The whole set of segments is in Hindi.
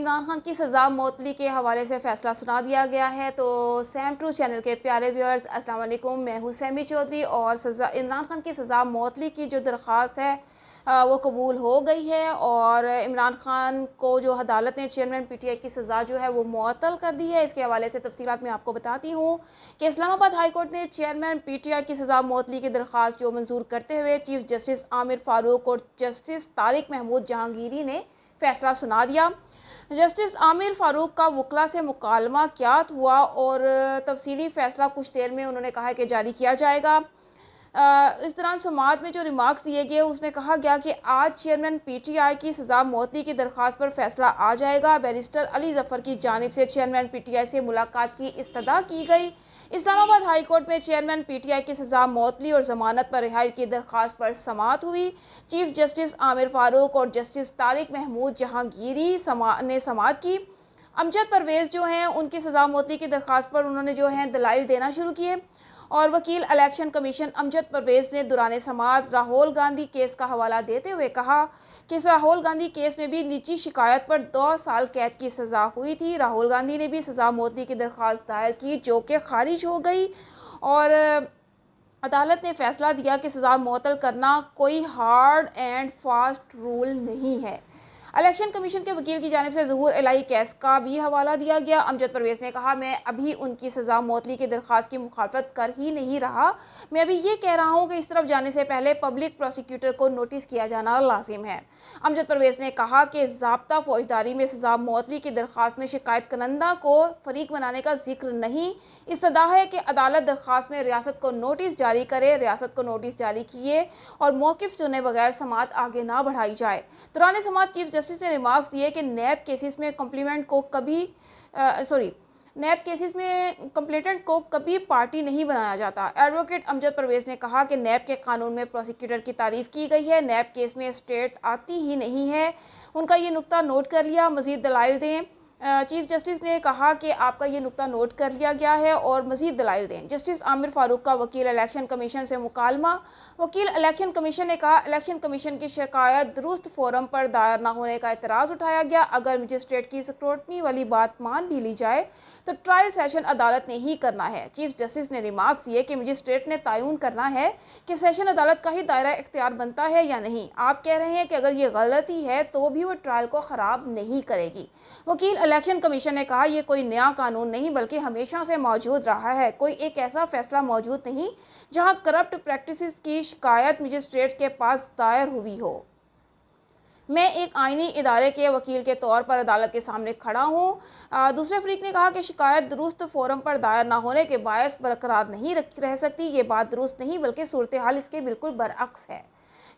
इमरान खान की सज़ा मोतली के हवाले से फैसला सुना दिया गया है तो सैम ट्रू चैनल के प्यारे व्यूअर्स अस्सलाम वालेकुम मैं हूँ सैमी चौधरी और सज़ा इमरान खान की सज़ा मोतली की जो दरख्वास्त है आ, वो कबूल हो गई है और इमरान खान को जो अदालत ने चेयरमैन पीटीआई की सज़ा जो है वो मअतल कर दी है इसके हवाले से तफसी मैं आपको बताती हूँ कि इस्लामाबाद हाईकोर्ट ने चेयरमैन पीटीआई की सज़ा मौतली की दरख्वास्त जो मंजूर करते हुए चीफ जस्टिस आमिर फारूक और जस्टिस तारिक महमूद जहांगीरी ने फैसला सुना दिया जस्टिस आमिर फारूक का वकला से मुकालमा क्या हुआ और तफसीली फ़ैसला कुछ देर में उन्होंने कहा कि जारी किया जाएगा इस दौरान समात में जो रिमार्क्स दिए गए उसमें कहा गया कि आज चेयरमैन पीटीआई की सजा मोती की दरख्वास्त पर फैसला आ जाएगा बैरिस्टर अली जफर की जानब से चेयरमैन पीटीआई से मुलाकात की इस्तः की गई इस्लामाबाद हाई कोर्ट में चेयरमैन पीटीआई की सजा मौतली और जमानत पर रिहाई की दरख्वास्त पर समात हुई चीफ जस्टिस आमिर फारूक और जस्टिस तारिक महमूद जहांगीरी समा, ने समात की अमजद परवेज़ जो हैं उनकी सजा मौतली की दरख्वास्त पर उन्होंने जो है दलाइल देना शुरू किए और वकील इलेक्शन कमीशन अमजद परवेज ने दुरान समाज राहुल गांधी केस का हवाला देते हुए कहा कि इस राहुल गांधी केस में भी निजी शिकायत पर दो साल कैद की सज़ा हुई थी राहुल गांधी ने भी सज़ा मोदी की दरख्वास्त दायर की जो कि खारिज हो गई और अदालत ने फैसला दिया कि सज़ा मअतल करना कोई हार्ड एंड फास्ट रूल नहीं है इलेक्शन कमीशन के वकील की जानब से जहूर अलाई कैस का भी हवाला दिया गया अमजद परवेज ने कहा मैं अभी उनकी सजा मोतली की दरख्वास्त की मुखालफत कर ही नहीं रहा मैं अभी ये कह रहा हूँ कि इस तरफ जाने से पहले पब्लिक प्रोसिक्यूटर को नोटिस किया जाना लाजिम है अमजद परवेज ने कहा कि जबता फौजदारी में सजा मोतली की दरख्वास्त में शिकायत कनंदा को फरीक बनाने का जिक्र नहीं सदा है कि अदालत दरख्वास्त में रियासत को नोटिस जारी करे रियासत को नोटिस जारी किए और मौकफ सुने बगैर समात आगे ना बढ़ाई जाए दौरान समात चीफ जस्टिस ने रिमार्क्स दिए कि नैब केसेस में कम्प्लीमेंट को कभी सॉरी नैब केसेस में कंप्लेटेंट को कभी पार्टी नहीं बनाया जाता एडवोकेट अमजद परवेज ने कहा कि नैब के कानून में प्रोसिक्यूटर की तारीफ की गई है नैब केस में स्टेट आती ही नहीं है उनका ये नुकता नोट कर लिया मजीद दलाइल दें चीफ जस्टिस ने कहा कि आपका ये नुकता नोट कर लिया गया है और मजीद दलाइल दें जस्टिस आमिर फारूक का वकील इलेक्शन कमीशन से मुकालमा वकील इलेक्शन कमीशन ने कहा इलेक्शन कमीशन की शिकायत दुरुस्त फोरम पर दायर ना होने का एतराज़ उठाया गया अगर मजिस्ट्रेट की स्क्रोटनी वाली बात मान भी ली जाए तो ट्रायल सेशन अदालत ने ही करना है चीफ जस्टिस ने रिमार्क दिए कि मजिस्ट्रेट ने तयन करना है कि सेशन अदालत का ही दायरा इख्तियार बनता है या नहीं आप कह रहे हैं कि अगर ये गलती है तो भी वो ट्रायल को ख़राब नहीं करेगी वकील इलेक्शन कमीशन ने कहा यह कोई नया कानून नहीं बल्कि हमेशा से मौजूद रहा है कोई एक ऐसा फैसला मौजूद नहीं जहां करप्ट प्रैक्टिसेस की शिकायत मजिस्ट्रेट के पास दायर हुई हो मैं एक आईनी इदारे के वकील के तौर पर अदालत के सामने खड़ा हूँ दूसरे फरीक ने कहा कि शिकायत दुरुस्त फोरम पर दायर ना होने के बायस बरकरार नहीं रह सकती ये बात दुरुस्त नहीं बल्कि सूरत हाल इसके बिल्कुल बरअक्स है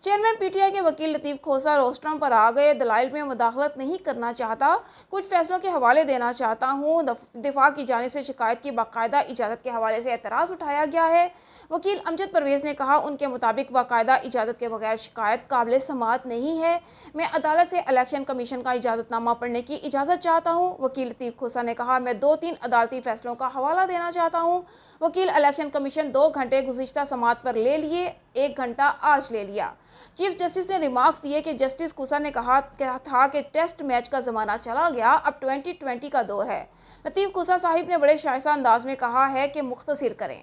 चेयरमैन पीटीआई के वकील लतीफ खोसा रोस्टम पर आ गए दलाइल में मुदाखलत नहीं करना चाहता कुछ फैसलों के हवाले देना चाहता हूँ दिफा की जानब से शिकायत की बाकायदा इजाज़त के हवाले से एतराज़ उठाया गया है वकील अमजद परवेज़ ने कहा उनके मुताबिक बाकायदा इजाज़त के बगैर शिकायत काबिल समात नहीं है मैं अदालत से इलेक्शन कमीशन का इजाज़तनामा पढ़ने की इजाज़त चाहता हूँ वकील लतीफ़ खोसा ने कहा मैं दो तीन अदालती फैसलों का हवाला देना चाहता हूँ वकील इलेक्शन कमीशन दो घंटे गुजशत समात पर ले लिए एक घंटा आज ले लिया चीफ जस्टिस ने रिमार्क्स दिए कि जस्टिस कुसा ने कहा था कि टेस्ट मैच का ज़माना चला गया अब 2020 का दौर है लतीफ़ कुसा साहिब ने बड़े शायसा अंदाज में कहा है कि मुख्तसर करें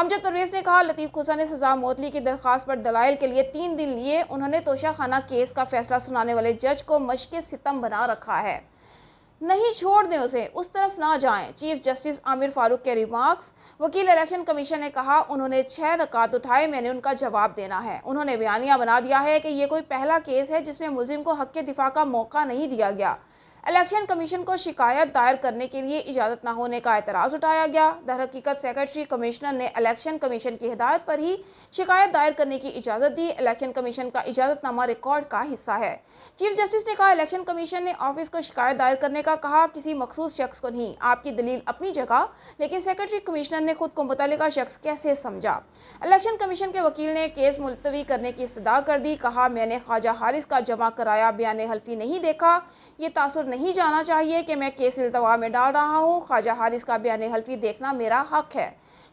अमजद परवेज ने कहा लतीफ़ खुसा ने सजा मोतली की दरख्वास्त पर दलाइल के लिए तीन दिन लिए उन्होंने तोशाखाना केस का फैसला सुनाने वाले जज को मशक सितम बना रखा है नहीं छोड़ दें उसे उस तरफ ना जाएं चीफ जस्टिस आमिर फारूक के रिमार्क्स वकील इलेक्शन कमीशन ने कहा उन्होंने छह नकात उठाए मैंने उनका जवाब देना है उन्होंने बयानिया बना दिया है कि ये कोई पहला केस है जिसमें मुलिम को हक के दिफा का मौका नहीं दिया गया इलेक्शन कमीशन को शिकायत दायर करने के लिए इजाज़त न होने का एतराज़ उठाया गया दरहकीकत सेक्रेटरी कमिश्नर ने इलेक्शन कमीशन की हिदायत पर ही शिकायत दायर करने की इजाज़त दी इलेक्शन कमीशन का इजाज़तनामा रिकॉर्ड का हिस्सा है चीफ जस्टिस ने कहा इलेक्शन कमीशन ने ऑफिस को शिकायत दायर करने का कहा किसी मखसूस शख्स को नहीं आपकी दलील अपनी जगह लेकिन सेक्रेटरी कमिश्नर ने खुद को मुतल शख्स कैसे समझा इलेक्शन कमीशन के वकील ने केस मुलतवी करने की इस्तः कर दी कहा मैंने ख्वाजा हारिस का जमा कराया बयान हल्फी नहीं देखा ये तासर नहीं नहीं जाना चाहिए कि मैं केस अल्तवा में डाल रहा हूँ ख्वाजा हारिस का बयान हल्फी देखना मेरा हक है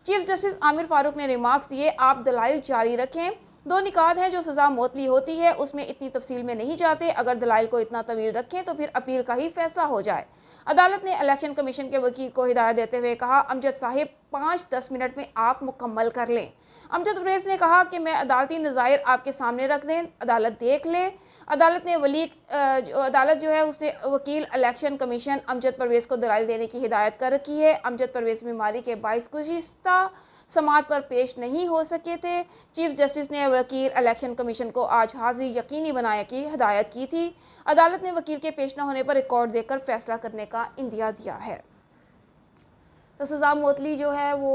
चीफ जस्टिस आमिर फारूक ने रिमार्क्स दिए आप दलाइल जारी रखें दो निकात हैं जो सज़ा मोतली होती है उसमें इतनी तफसील में नहीं जाते अगर दलाइल को इतना तवील रखें तो फिर अपील का ही फैसला हो जाए अदालत ने इलेक्शन कमीशन के वकील को हिदायत देते हुए कहा अमजद साहिब पाँच दस मिनट में आप मुकम्मल कर लें अमजद गुरेज ने कहा कि मैं अदालती नज़ायर आपके सामने रख दें अदालत देख ले अदालत ने वली जो अदालत जो है उसने वकील इलेक्शन कमीशन अमजद परवेज़ को दलाल देने की हिदायत कर रखी है अमजद परवेज़ बीमारी के बायस गुज्तर समात पर पेश नहीं हो सके थे चीफ जस्टिस ने वकील इलेक्शन कमीशन को आज हाजिर यकीनी बनाने की हिदायत की थी अदालत ने वकील के पेश न होने पर रिकॉर्ड देकर फैसला करने का इंदिया दिया है तो सज़ा मोतली जो है वो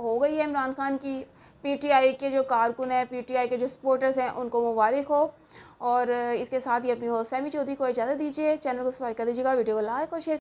हो गई है इमरान खान की पीटीआई के जो कारकुन हैं पीटीआई के जो सपोर्टर्स हैं उनको मुबारक हो और इसके साथ ही अपनी हो सैमी चौधरी को इजाज़त दीजिए चैनल को सब्सक्राइब कर दीजिएगा वीडियो को लाइक और शेयर